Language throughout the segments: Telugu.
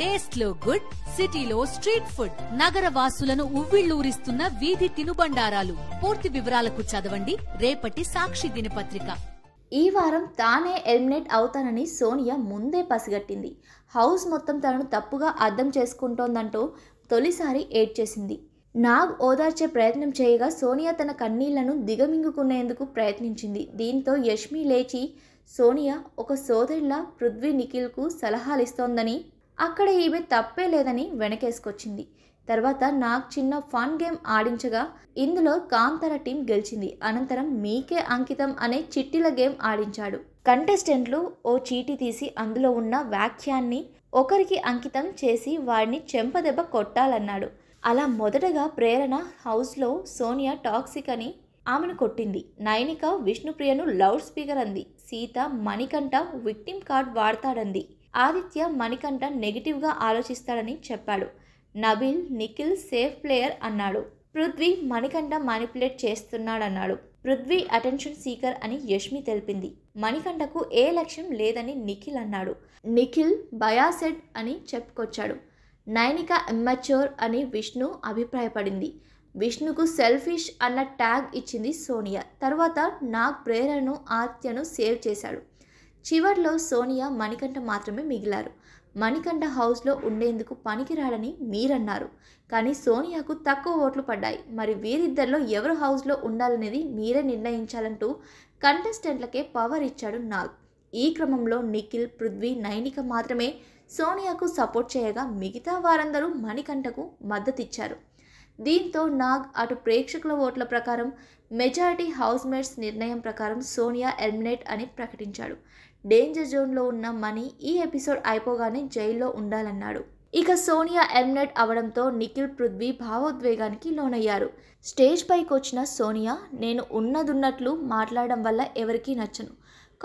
టేస్ట్ లో గుడ్ సిటీలో స్ట్రీట్ ఫుడ్ నగర వాసులను ఉవ్విళ్ళూరిస్తున్న వీధి తినుబండారాలు పూర్తి వివరాలకు చదవండి రేపటి సాక్షి దినపత్రిక ఈ వారం తానే ఎలిమినేట్ అవుతానని సోనియా ముందే పసిగట్టింది హౌస్ మొత్తం తనను తప్పుగా అర్థం చేసుకుంటోందంటూ తొలిసారి ఏడ్చేసింది నాగ్ ఓదార్చే ప్రయత్నం చేయగా సోనియా తన కన్నీళ్లను దిగమింగుకునేందుకు ప్రయత్నించింది దీంతో యష్మి లేచి సోనియా ఒక సోదరిలా పృథ్వీ నిఖిల్కు సలహాలిస్తోందని అక్కడ ఈమె తప్పే లేదని వెనకేసుకొచ్చింది తర్వాత నాకు చిన్న ఫన్ గేమ్ ఆడించగా ఇందులో కాంతార టీం గెలిచింది అనంతరం మీకే అంకితం అనే చిట్టిల గేమ్ ఆడించాడు కంటెస్టెంట్లు ఓ చీటీ తీసి అందులో ఉన్న వాక్యాన్ని ఒకరికి అంకితం చేసి వాడిని చెంపదెబ్బ కొట్టాలన్నాడు అలా మొదటగా ప్రేరణ హౌస్లో సోనియా టాక్సిక్ అని ఆమెను కొట్టింది నైనిక విష్ణుప్రియను లౌడ్ స్పీకర్ అంది సీత మణికంఠ విక్టిమ్ కార్డ్ వాడతాడంది ఆదిత్య మణికంఠ నెగిటివ్గా ఆలోచిస్తాడని చెప్పాడు నబిల్ నిఖిల్ సేఫ్ ప్లేయర్ అన్నాడు పృథ్వీ మణికంఠ మానిపులేట్ చేస్తున్నాడన్నాడు పృథ్వీ అటెన్షన్ సీకర్ అని యష్మి తెలిపింది మణికంఠకు ఏ లక్ష్యం లేదని నిఖిల్ అన్నాడు నిఖిల్ బయాసెడ్ అని చెప్పుకొచ్చాడు నైనిక ఎమ్మచ్యూర్ అని విష్ణు అభిప్రాయపడింది విష్ణుకు సెల్ఫిష్ అన్న ట్యాగ్ ఇచ్చింది సోనియా తర్వాత నాగ్ ప్రేరణను ఆత్యను సేవ్ చేశాడు చివర్లో సోనియా మణికంఠ మాత్రమే మిగిలారు మణికంఠ హౌస్లో ఉండేందుకు పనికిరాడని మీరన్నారు కానీ సోనియాకు తక్కువ ఓట్లు పడ్డాయి మరి వీరిద్దరిలో ఎవరు హౌస్లో ఉండాలనేది మీరే నిర్ణయించాలంటూ కంటెస్టెంట్లకే పవర్ ఇచ్చాడు నాగ్ ఈ క్రమంలో నిఖిల్ పృథ్వీ నైనిక మాత్రమే సోనియాకు సపోర్ట్ చేయగా మిగతా వారందరూ మణికంఠకు మద్దతిచ్చారు దీంతో నాగ్ అటు ప్రేక్షకుల ఓట్ల ప్రకారం మెజారిటీ హౌస్మేట్స్ నిర్ణయం ప్రకారం సోనియా ఎలిమినేట్ అని ప్రకటించాడు డేంజర్ జోన్లో ఉన్న మనీ ఈ ఎపిసోడ్ అయిపోగానే జైల్లో ఉండాలన్నాడు ఇక సోనియా ఎలిమినేట్ అవడంతో నిఖిల్ పృథ్వీ భావోద్వేగానికి లోనయ్యారు స్టేజ్ పైకి వచ్చిన సోనియా నేను ఉన్నదున్నట్లు మాట్లాడడం వల్ల ఎవరికీ నచ్చను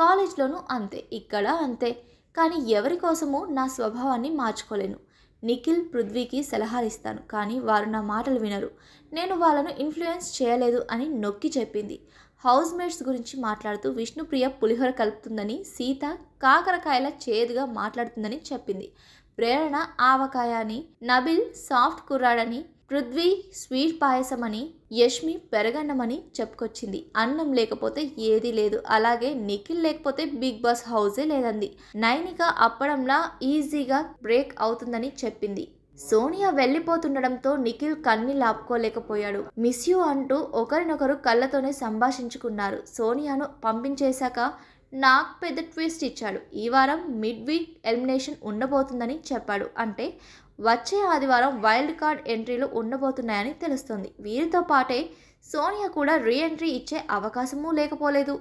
కాలేజ్లోనూ అంతే ఇక్కడ అంతే కానీ ఎవరి కోసమూ నా స్వభావాన్ని మార్చుకోలేను నిఖిల్ పృథ్వీకి సలహాలు ఇస్తాను కానీ వారు నా మాటలు వినరు నేను వాళ్ళను ఇన్ఫ్లుయెన్స్ చేయలేదు అని నొక్కి చెప్పింది హౌస్ మేట్స్ గురించి మాట్లాడుతూ విష్ణుప్రియ పులిహోర కలుపుతుందని సీత కాకరకాయల చేదుగా మాట్లాడుతుందని చెప్పింది ప్రేరణ ఆవకాయ అని నబిల్ సాఫ్ట్ కుర్రాడని పృథ్వీ స్వీట్ పాయసమని యష్మి పెరగన్నమని చెప్పుకొచ్చింది అన్నం లేకపోతే ఏది లేదు అలాగే నిఖిల్ లేకపోతే బిగ్ బాస్ హౌజే లేదంది నైనిక అప్పడంలా ఈజీగా బ్రేక్ అవుతుందని చెప్పింది సోనియా వెళ్ళిపోతుండడంతో నిఖిల్ కన్ని లాపుకోలేకపోయాడు మిస్ యూ అంటూ ఒకరినొకరు కళ్ళతోనే సంభాషించుకున్నారు సోనియాను పంపించేశాక నాకు పెద్ద ట్విస్ట్ ఇచ్చాడు ఈ వారం మిడ్ వీక్ ఎలిమినేషన్ ఉండబోతుందని చెప్పాడు అంటే వచ్చే ఆదివారం వైల్డ్ కార్డ్ ఎంట్రీలు ఉండబోతున్నాయని తెలుస్తోంది వీరితో పాటే సోనియా కూడా రీ ఎంట్రీ ఇచ్చే అవకాశమూ లేకపోలేదు